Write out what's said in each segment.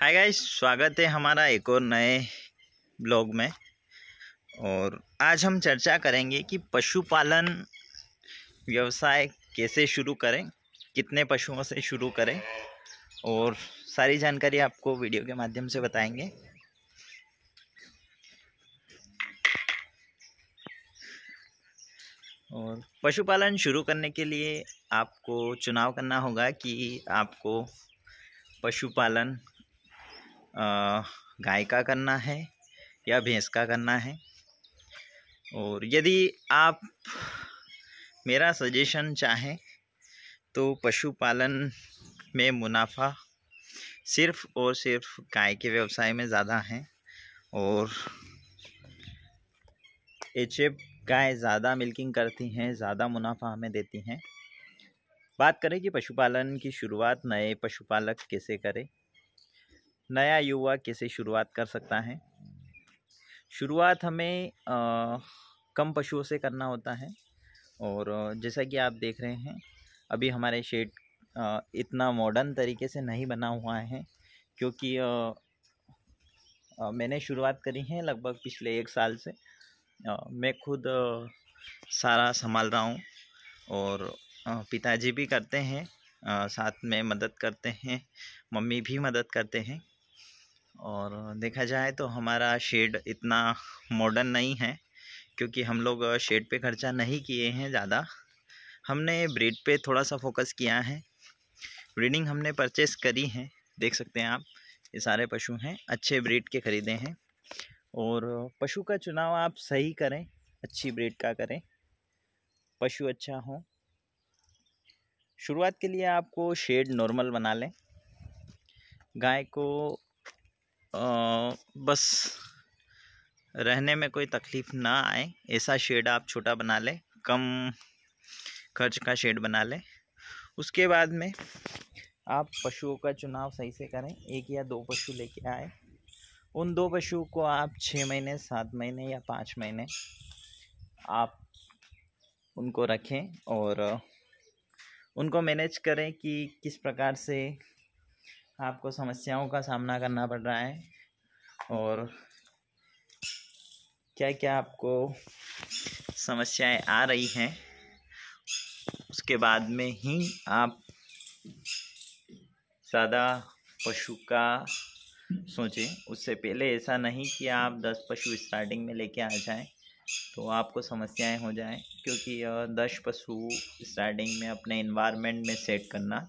hi guys स्वागत है हमारा एक और नए ब्लॉग में और आज हम चर्चा करेंगे कि पशुपालन व्यवसाय कैसे शुरू करें कितने पशुओं से शुरू करें और सारी जानकारी आपको वीडियो के माध्यम से बताएंगे और पशुपालन शुरू करने के लिए आपको चुनाव करना होगा कि आपको पशुपालन गाय का करना है या भैंस का करना है और यदि आप मेरा सजेशन चाहें तो पशुपालन में मुनाफा सिर्फ़ और सिर्फ गाय के व्यवसाय में ज़्यादा है और एच एफ गाय ज़्यादा मिल्किंग करती हैं ज़्यादा मुनाफा हमें देती हैं बात करें कि पशुपालन की शुरुआत नए पशुपालक कैसे करें नया युवा कैसे शुरुआत कर सकता है शुरुआत हमें आ, कम पशुओं से करना होता है और जैसा कि आप देख रहे हैं अभी हमारे शेड इतना मॉडर्न तरीके से नहीं बना हुआ है क्योंकि आ, आ, मैंने शुरुआत करी है लगभग पिछले एक साल से आ, मैं खुद आ, सारा संभाल रहा हूँ और पिताजी भी करते हैं आ, साथ में मदद करते हैं मम्मी भी मदद करते हैं और देखा जाए तो हमारा शेड इतना मॉडर्न नहीं है क्योंकि हम लोग शेड पे खर्चा नहीं किए हैं ज़्यादा हमने ब्रीड पे थोड़ा सा फोकस किया है ब्रीडिंग हमने परचेस करी है देख सकते हैं आप ये सारे पशु हैं अच्छे ब्रीड के ख़रीदे हैं और पशु का चुनाव आप सही करें अच्छी ब्रीड का करें पशु अच्छा हो शुरुआत के लिए आपको शेड नॉर्मल बना लें गाय को बस रहने में कोई तकलीफ़ ना आए ऐसा शेड आप छोटा बना लें कम खर्च का शेड बना लें उसके बाद में आप पशुओं का चुनाव सही से करें एक या दो पशु लेके आए उन दो पशुओं को आप छः महीने सात महीने या पाँच महीने आप उनको रखें और उनको मैनेज करें कि किस प्रकार से आपको समस्याओं का सामना करना पड़ रहा है और क्या क्या आपको समस्याएं आ रही हैं उसके बाद में ही आप ज़्यादा पशु का सोचें उससे पहले ऐसा नहीं कि आप दस पशु स्टार्टिंग में लेके आ जाएं तो आपको समस्याएं हो जाएं क्योंकि दस पशु स्टार्टिंग में अपने इन्वायरमेंट में सेट करना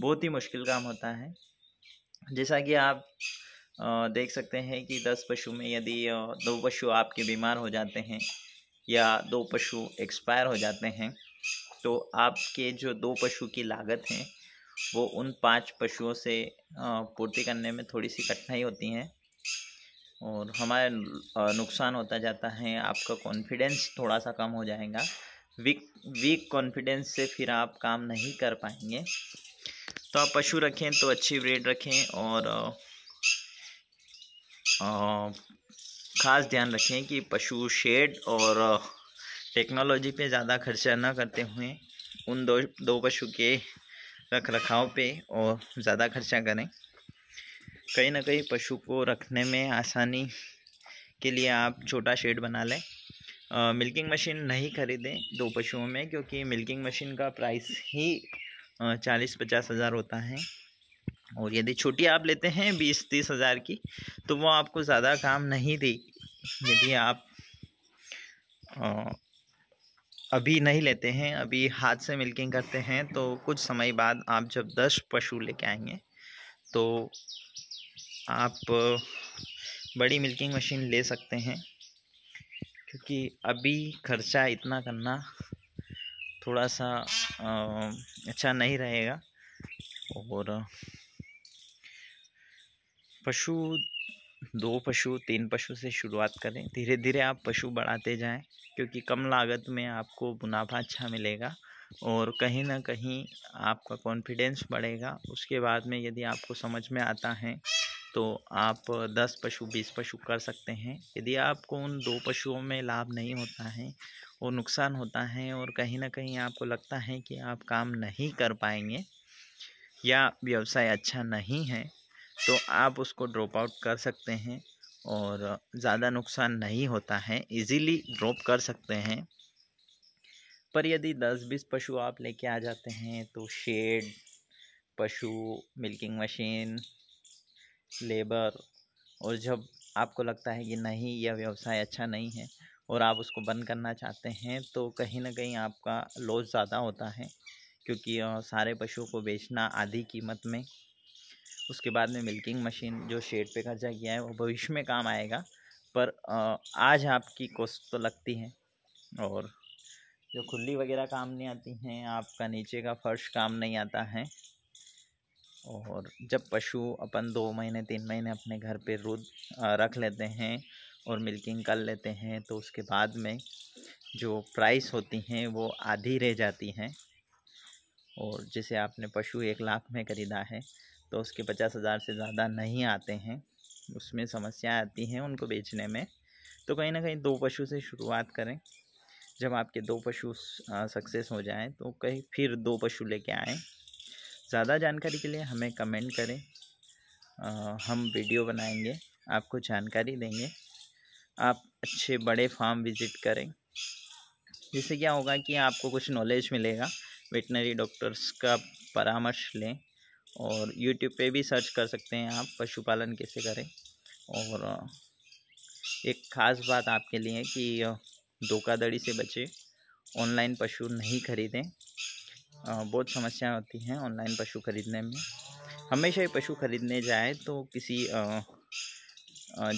बहुत ही मुश्किल काम होता है जैसा कि आप देख सकते हैं कि दस पशु में यदि दो पशु आपके बीमार हो जाते हैं या दो पशु एक्सपायर हो जाते हैं तो आपके जो दो पशु की लागत है वो उन पांच पशुओं से पूर्ति करने में थोड़ी सी कठिनाई होती है और हमारे नुकसान होता जाता है आपका कॉन्फिडेंस थोड़ा सा कम हो जाएगा वीक वीक कॉन्फिडेंस से फिर आप काम नहीं कर पाएंगे तो आप पशु रखें तो अच्छी ब्रेड रखें और ख़ास ध्यान रखें कि पशु शेड और टेक्नोलॉजी पे ज़्यादा खर्चा ना करते हुए उन दो दो पशु के रख रखाव पे और ज़्यादा खर्चा करें कहीं ना कहीं पशु को रखने में आसानी के लिए आप छोटा शेड बना लें मिल्किंग मशीन नहीं खरीदें दो पशुओं में क्योंकि मिल्किंग मशीन का प्राइस ही चालीस पचास हज़ार होता है और यदि छोटी आप लेते हैं बीस तीस हज़ार की तो वो आपको ज़्यादा काम नहीं दी यदि आप अभी नहीं लेते हैं अभी हाथ से मिल्किंग करते हैं तो कुछ समय बाद आप जब दस पशु लेके आएंगे तो आप बड़ी मिल्किंग मशीन ले सकते हैं क्योंकि अभी खर्चा इतना करना थोड़ा सा अच्छा नहीं रहेगा और पशु दो पशु तीन पशु से शुरुआत करें धीरे धीरे आप पशु बढ़ाते जाएं क्योंकि कम लागत में आपको मुनाफा अच्छा मिलेगा और कहीं ना कहीं आपका कॉन्फिडेंस बढ़ेगा उसके बाद में यदि आपको समझ में आता है तो आप दस पशु बीस पशु कर सकते हैं यदि आपको उन दो पशुओं में लाभ नहीं होता है और नुकसान होता है और कहीं ना कहीं आपको लगता है कि आप काम नहीं कर पाएंगे या व्यवसाय अच्छा नहीं है तो आप उसको ड्रॉप आउट कर सकते हैं और ज़्यादा नुकसान नहीं होता है इजीली ड्रॉप कर सकते हैं पर यदि दस बीस पशु आप लेके आ जाते हैं तो शेड पशु मिल्किंग मशीन लेबर और जब आपको लगता है कि नहीं यह व्यवसाय अच्छा नहीं है और आप उसको बंद करना चाहते हैं तो कहीं ना कहीं आपका लॉस ज़्यादा होता है क्योंकि सारे पशुओं को बेचना आधी कीमत में उसके बाद में मिल्किंग मशीन जो शेड पे खर्चा किया है वो भविष्य में काम आएगा पर आज आपकी कोस्ट तो लगती है और जो खुली वगैरह काम नहीं आती हैं आपका नीचे का फर्श काम नहीं आता है और जब पशु अपन दो महीने तीन महीने अपने घर पे रोज रख लेते हैं और मिल्किंग कर लेते हैं तो उसके बाद में जो प्राइस होती हैं वो आधी रह जाती हैं और जैसे आपने पशु एक लाख में ख़रीदा है तो उसके पचास हज़ार से ज़्यादा नहीं आते हैं उसमें समस्याएँ आती हैं उनको बेचने में तो कहीं ना कहीं दो पशु से शुरुआत करें जब आपके दो पशु सक्सेस हो जाएं तो कहीं फिर दो पशु लेके आएँ ज़्यादा जानकारी के लिए हमें कमेंट करें आ, हम वीडियो बनाएंगे आपको जानकारी देंगे आप अच्छे बड़े फार्म विज़िट करें जिससे क्या होगा कि आपको कुछ नॉलेज मिलेगा वेटनरी डॉक्टर्स का परामर्श लें और यूट्यूब पे भी सर्च कर सकते हैं आप पशुपालन कैसे करें और एक ख़ास बात आपके लिए कि धोखाधड़ी से बचें ऑनलाइन पशु नहीं खरीदें बहुत समस्याएं होती हैं ऑनलाइन पशु खरीदने में हमेशा ही पशु खरीदने जाए तो किसी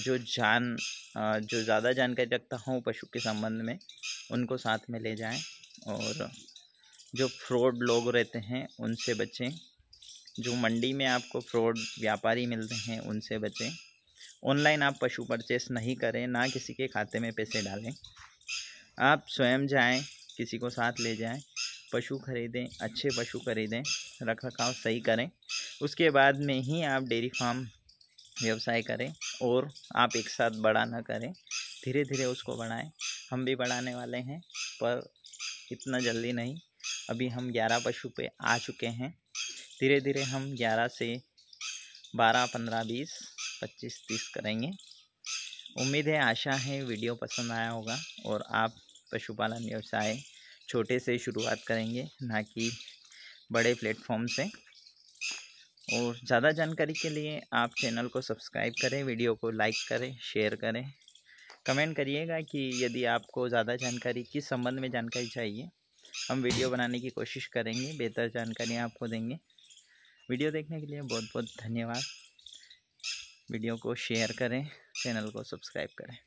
जो जान जो ज़्यादा जानकारी रखता हो पशु के संबंध में उनको साथ में ले जाएं और जो फ्रॉड लोग रहते हैं उनसे बचें जो मंडी में आपको फ्रॉड व्यापारी मिलते हैं उनसे बचें ऑनलाइन आप पशु परचेस नहीं करें ना किसी के खाते में पैसे डालें आप स्वयं जाएं किसी को साथ ले जाएं पशु खरीदें अच्छे पशु खरीदें रख रखाव सही करें उसके बाद में ही आप डेयरी फार्म व्यवसाय करें और आप एक साथ बड़ा ना करें धीरे धीरे उसको बढ़ाएं हम भी बढ़ाने वाले हैं पर इतना जल्दी नहीं अभी हम ग्यारह पशु पे आ चुके हैं धीरे धीरे हम ग्यारह से बारह पंद्रह बीस पच्चीस तीस करेंगे उम्मीद है आशा है वीडियो पसंद आया होगा और आप पशुपालन व्यवसाय छोटे से शुरुआत करेंगे ना कि बड़े प्लेटफॉर्म से और ज़्यादा जानकारी के लिए आप चैनल को सब्सक्राइब करें वीडियो को लाइक करें शेयर करें कमेंट करिएगा कि यदि आपको ज़्यादा जानकारी किस संबंध में जानकारी चाहिए हम वीडियो बनाने की कोशिश करेंगे बेहतर जानकारी आपको देंगे वीडियो देखने के लिए बहुत बहुत धन्यवाद वीडियो को शेयर करें चैनल को सब्सक्राइब करें